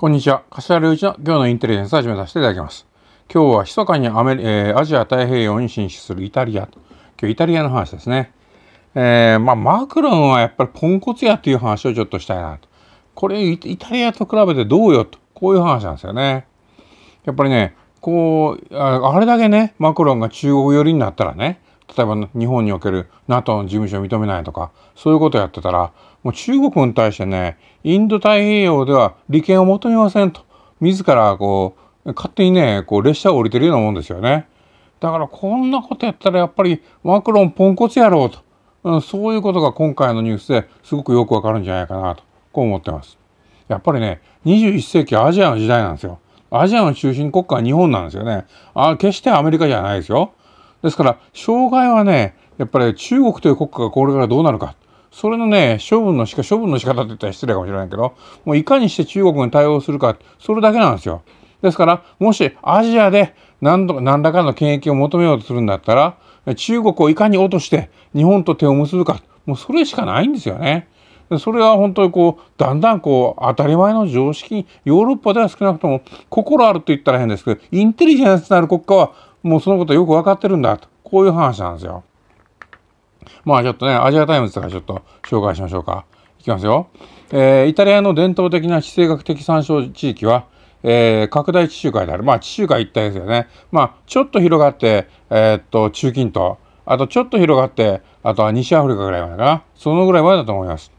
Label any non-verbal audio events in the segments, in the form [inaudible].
こんにちは。柏良一の今日のインテリジェンスを始めさせていただきます。今日は密かにアメ、えー、アジア太平洋に進出するイタリア。今日イタリアの話ですね。えー、まあ、マクロンはやっぱりポンコツやっていう話をちょっとしたいなと。これイ、イタリアと比べてどうよと。こういう話なんですよね。やっぱりね、こう、あれだけね、マクロンが中国寄りになったらね、例えば日本における NATO の事務所を認めないとかそういうことをやってたらもう中国に対してねインド太平洋では利権を求めませんと自らこう勝手にねこう列車を降りてるようなもんですよねだからこんなことやったらやっぱりマクロンポンコツやろうと、うん、そういうことが今回のニュースですごくよくわかるんじゃないかなとこう思ってます。やっぱりね21世紀アジアの時代なんですよ。アジアの中心国家は日本なんですよね。あ決してアメリカじゃないですよ。ですから、障害はね、やっぱり中国という国家がこれからどうなるか。それのね、処分のしか、処分の仕方って言ったら失礼かもしれないけど、もういかにして中国に対応するか、それだけなんですよ。ですから、もしアジアで何度何らかの権益を求めようとするんだったら、中国をいかに落として日本と手を結ぶか、もうそれしかないんですよね。それは本当にこう、だんだんこう、当たり前の常識、ヨーロッパでは少なくとも、心あると言ったら変ですけど、インテリジェンスのある国家は、もうそのことよく分かってるんだと、こういう話なんですよ。まあちょっとね、アジアタイムズからちょっと紹介しましょうか。いきますよ。えー、イタリアの伝統的な地政学的参照地域は、えー、拡大地中海である。まあ地中海一帯ですよね。まあちょっと広がって、えー、っと、中近東。あとちょっと広がって、あとは西アフリカぐらいまでかな。そのぐらいまでだと思います。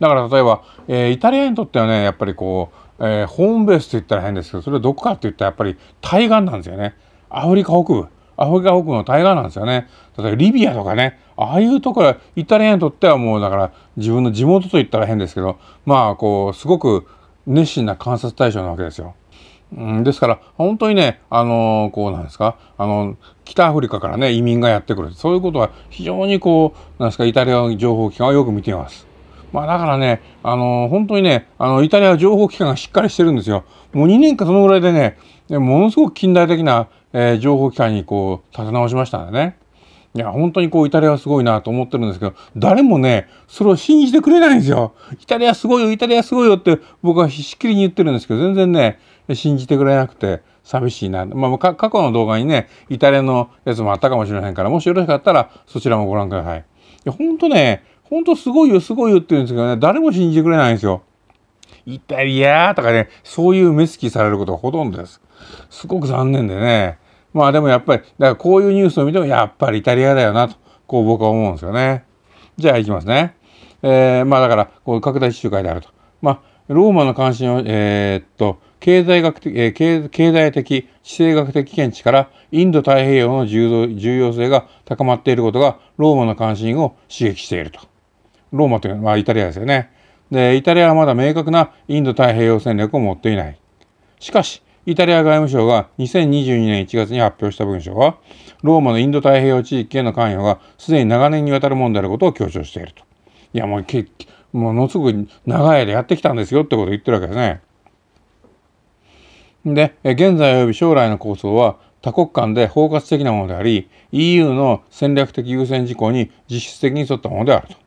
だから例えば、えー、イタリアにとってはね、やっぱりこう、えー、ホームベースと言ったら変ですけど、それはどこかって言ったらやっぱり対岸なんですよね。アフリカ北部アフリカ北部の対岸なんですよね例えばリビアとかねああいうところイタリアにとってはもうだから自分の地元と言ったら変ですけどまあこうすごく熱心な観察対象なわけですよ。うん、ですから本当にねあのこうなんですかあの北アフリカからね移民がやってくるそういうことは非常にこうなんですかイタリアの情報機関はよく見ています。まあだからね、あの本当にね、あの、イタリアは情報機関がしっかりしてるんですよ。もう2年かそのぐらいでね、ものすごく近代的なえー、情報機関にこう立て直しましたんでね。いや、本当にこう、イタリアはすごいなと思ってるんですけど、誰もね、それを信じてくれないんですよ。イタリアすごいよ、イタリアすごいよって僕はしっきりに言ってるんですけど、全然ね、信じてくれなくて寂しいな。まあ、過去の動画にね、イタリアのやつもあったかもしれへんから、もしよろしかったらそちらもご覧ください。いや、ほんとね、ほんとすごいよ、すごいよって言うんですけどね、誰も信じてくれないんですよ。イタリアとかね、そういう目つきされることがほとんどです。すごく残念でね。まあでもやっぱり、だからこういうニュースを見ても、やっぱりイタリアだよなと、こう僕は思うんですよね。じゃあ行きますね。えー、まあだから、こう拡大集会であると。まあ、ローマの関心を、えー、っと、経済学的、えー、経済的、地政学的見地からインド太平洋の重要性が高まっていることがローマの関心を刺激していると。ローマというのは、まあ、イタリアですよね。でイタリアはまだ明確なインド太平洋戦略を持っていないしかしイタリア外務省が2022年1月に発表した文書はローマのインド太平洋地域への関与がすでに長年にわたるものであることを強調しているといやもうけものすごく長い間やってきたんですよってことを言ってるわけですね。で現在及び将来の構想は多国間で包括的なものであり EU の戦略的優先事項に実質的に沿ったものであると。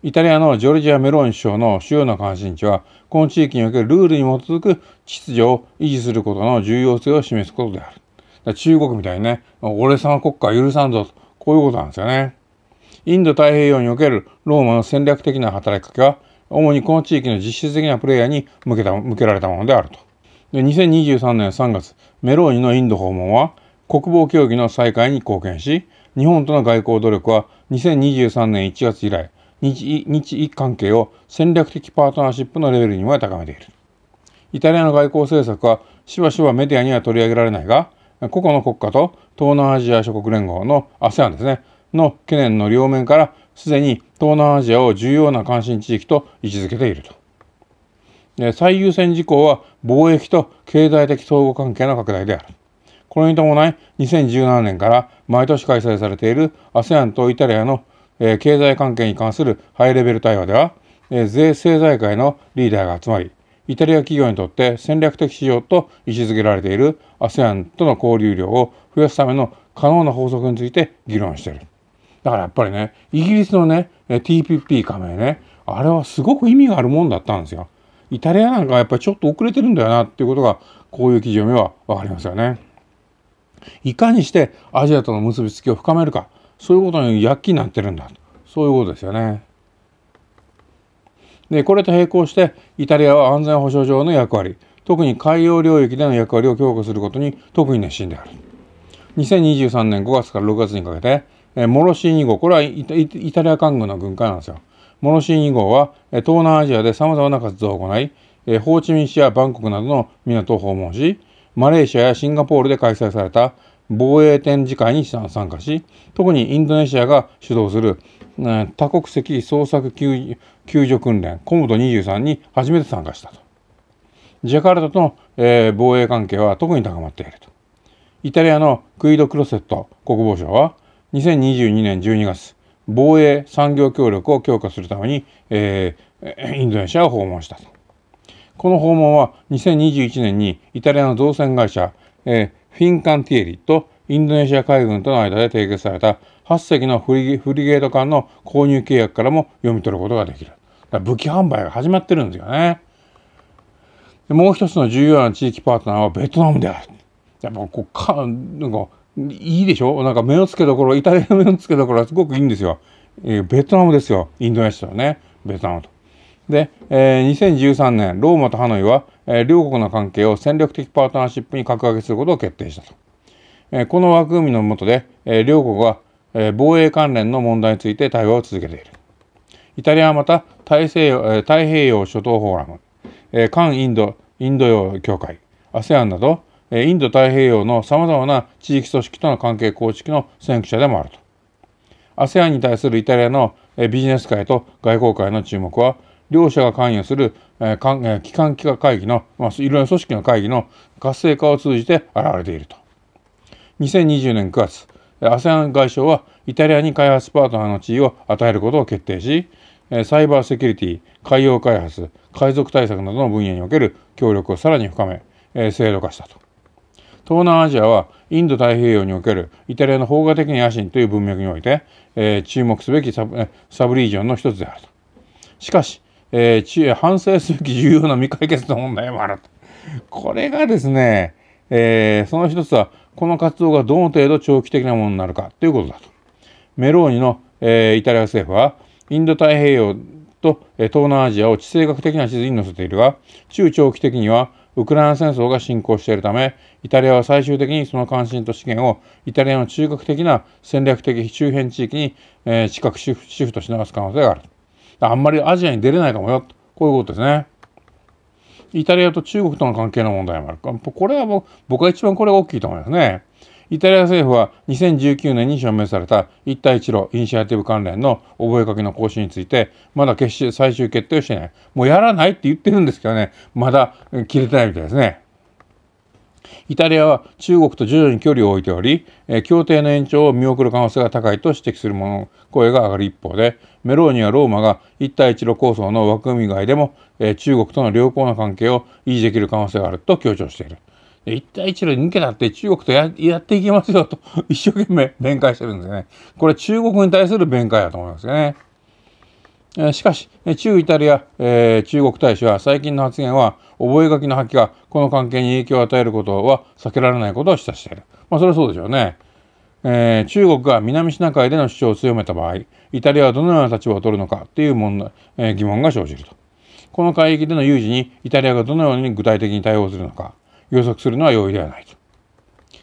イタリアのジョルジア・メローニ首相の主要な関心地は、この地域におけるルールに基づく秩序を維持することの重要性を示すことである。中国みたいにね、俺様国家許さんぞと、こういうことなんですよね。インド太平洋におけるローマの戦略的な働きかけは、主にこの地域の実質的なプレイヤーに向けた向けられたものであると。で2023年3月、メローニのインド訪問は、国防協議の再開に貢献し、日本との外交努力は2023年1月以来、日医関係を戦略的パートナーシップのレベルにまで高めている。イタリアの外交政策はしばしばメディアには取り上げられないが、個々の国家と東南アジア諸国連合の ASEAN ですね、の懸念の両面からすでに東南アジアを重要な関心地域と位置づけていると。最優先事項は貿易と経済的相互関係の拡大である。これに伴い2017年から毎年開催されている ASEAN とイタリアのえ経済関係に関するハイレベル対話では、え税制財界のリーダーが集まり、イタリア企業にとって戦略的市場と位置づけられている ASEAN との交流量を増やすための可能な法則について議論している。だからやっぱりね、イギリスのね、TPP 加盟ね、あれはすごく意味があるもんだったんですよ。イタリアなんかやっぱりちょっと遅れてるんだよなっていうことが、こういう記事を見れ分かりますよね。いかにしてアジアとの結びつきを深めるか、そういうことに躍起になってるんだとそういうことですよね。でこれと並行してイタリアは安全保障上の役割特に海洋領域での役割を強化することに特に熱心である。2023年5月から6月にかけて、えモロシー2号これはイタリア艦軍の軍艦なんですよ。モロシー2号は東南アジアでさまざまな活動を行いホーチミン市やバンコクなどの港を訪問しマレーシアやシンガポールで開催された防衛展示会に参加し特にインドネシアが主導する、多国籍捜索救助訓練コムド23に初めて参加したとジャカルタとの、防衛関係は特に高まっているとイタリアのクイド・クロセット国防相は2022年12月防衛産業協力を強化するために、えー、インドネシアを訪問したとこの訪問は2021年にイタリアの造船会社、えー、フィンカンティエリとインドネシア海軍との間で締結された8隻のフリフリゲート艦の購入契約からも読み取ることができる。武器販売が始まってるんですよね。でもう一つの重要な地域パートナーはベトナムである。やっぱこうか、なんか、いいでしょなんか目のつけどころ、イタリアの目のつけどころはすごくいいんですよ。えー、ベトナムですよ。インドネシアのね、ベトナムと。で、えー、2013年、ローマとハノイは、えー、両国の関係を戦略的パートナーシップに格上げすることを決定したと。えー、この枠組みの下で、えー、両国は、えー、防衛関連の問題について対話を続けている。イタリアはまた大西洋、えー、太平洋諸島フォーラム、えー、韓インド、インド洋協会、ASEAN など、インド太平洋のさまざまな地域組織との関係構築の先駆者でもあると。ASEAN に対するイタリアのビジネス界と外交界の注目は、両者が関与する、えー関えー、機関機関会議の、まあ、いろいろな組織の会議の活性化を通じて現れていると。2020年9月 ASEAN 外相はイタリアに開発パートナーの地位を与えることを決定しサイバーセキュリティ海洋開発海賊対策などの分野における協力をさらに深め制度化したと東南アジアはインド太平洋におけるイタリアの邦画的な野心という文脈において注目すべきサブリージョンの一つであるとしかしえー、知恵反省すべき重要な未解決の問題もあると。これがですね、えー、その一つは、この活動がどの程度長期的なものになるかということだと。メローニの、えー、イタリア政府は、インド太平洋と、え東南アジアを地政学的な地図に載せているが、中長期的には、ウクライナ戦争が進行しているため、イタリアは最終的にその関心と資源をイタリアの中核的な戦略的周辺地域に、えー、近くシフトし直す可能性がある。あんまりアジアに出れないかもよこういうことですね。イタリアと中国との関係の問題もあるこれは僕は一番これが大きいと思いますね。イタリア政府は2019年に署名された一帯一路イニシアティブ関連の覚書の更新についてまだ決して最終決定をしていないもうやらないって言ってるんですけどねまだ切れてないみたいですね。イタリアは中国と徐々に距離を置いており、え協定の延長を見送る可能性が高いと指摘するもの声が上がる一方でメローニやローマが一帯一路構想の枠組み外でも、え中国との良好な関係を維持できる可能性があると強調している。一帯一路に抜けたって中国とやっていきますよと [laughs] 一生懸命弁解してるんですね。これ中国に対する弁解だと思いますよね。しかし、中イタリア、えー、中国大使は最近の発言は、覚書の破棄がこの関係に影響を与えることは避けられないことを示唆している。まあ、それはそうでしょうね。えー、中国が南シナ海での主張を強めた場合、イタリアはどのような立場を取るのかという問題、えー、疑問が生じると。この海域での有事にイタリアがどのように具体的に対応するのか、予測するのは容易ではないと。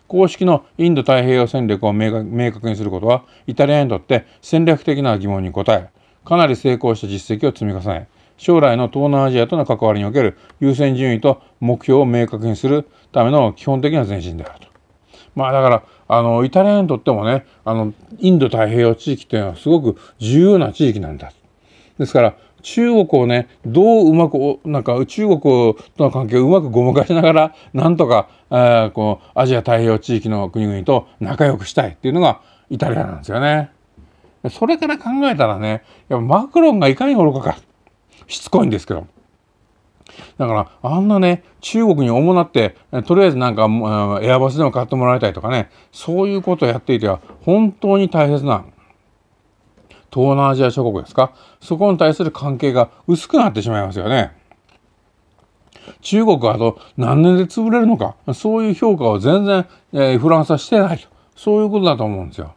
公式のインド太平洋戦略を明確にすることは、イタリアにとって戦略的な疑問に答え、かなり成功した実績を積み重ね将来の東南アジアとの関わりにおける優先順位と目標を明確にするための基本的な前進であると。まあだからあのイタリアにとってもねあのインド太平洋地域っていうのはすごく重要な地域なんだ。ですから中国をねどううまくなんか中国との関係をうまくごまかしながらなんとか、えー、こうアジア太平洋地域の国々と仲良くしたいっていうのがイタリアなんですよね。それから考えたらね、やマクロンがいかに愚かか、しつこいんですけど。だからあんなね中国に主なってとりあえずなんかエアバスでも買ってもらいたいとかねそういうことをやっていては本当に大切な東南アジア諸国ですかそこに対する関係が薄くなってしまいますよね。中国はあと何年で潰れるのかそういう評価を全然、えー、フランスはしてないとそういうことだと思うんですよ。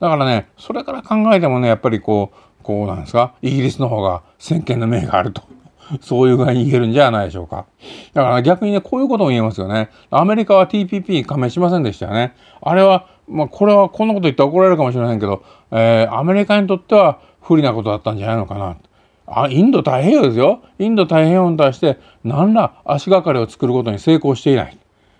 だからねそれから考えてもねやっぱりこうこうなんですかイギリスの方が先見の明があると。[laughs] そういう具合に言えるんじゃないでしょうか。だから逆にね、こういうことも言えますよね。アメリカは TPP に加盟しませんでしたよね。あれは、まあ、これはこんなこと言ったら怒られるかもしれませんけど、えー、アメリカにとっては不利なことだったんじゃないのかな。あインド太平洋ですよ。インド太平洋に対して何ら足がかりを作ることに成功していない。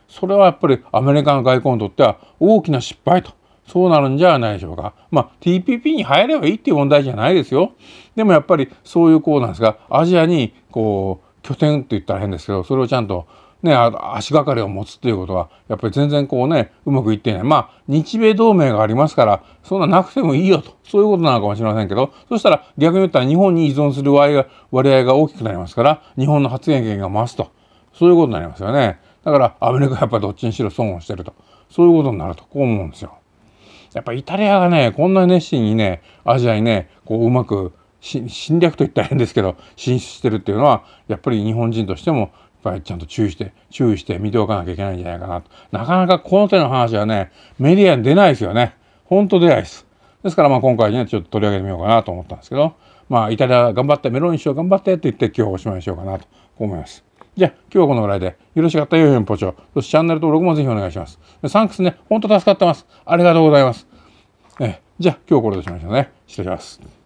それはやっぱりアメリカの外交にとっては大きな失敗とそうなるんじゃないでしょうか。まあ、TPP に入ればいいっていう問題じゃないですよ。でもやっぱりそういうこうなんですが、アジアにこう、拠点って言ったら変ですけど、それをちゃんとね、足がかりを持つということは、やっぱり全然こうね、うまくいっていない。まあ、日米同盟がありますから、そんななくてもいいよと、そういうことなのかもしれませんけど、そしたら逆に言ったら日本に依存する割合が割合が大きくなりますから、日本の発言権が増すと、そういうことになりますよね。だから、アメリカはやっぱりどっちにしろ損をしてると、そういうことになると、こう思うんですよ。やっぱイタリアがねこんな熱心にねアジアにねこううまく侵略といったら変ですけど進出してるっていうのはやっぱり日本人としてもやっぱりちゃんと注意して注意して見ておかなきゃいけないんじゃないかなとなかなかこの手の話はねメディアに出ないですよねほんと出ないですですからまあ今回ねちょっと取り上げてみようかなと思ったんですけどまあイタリア頑張ってメロンにしよう頑張ってって言って今日おしまいにしようかなと思います。じゃあ今日はこのぐらいでよろしかったよよんぽちょそしてチャンネル登録もぜひお願いしますサンクスねほんと助かってますありがとうございますえじゃあ今日はこれでしましょうね失礼します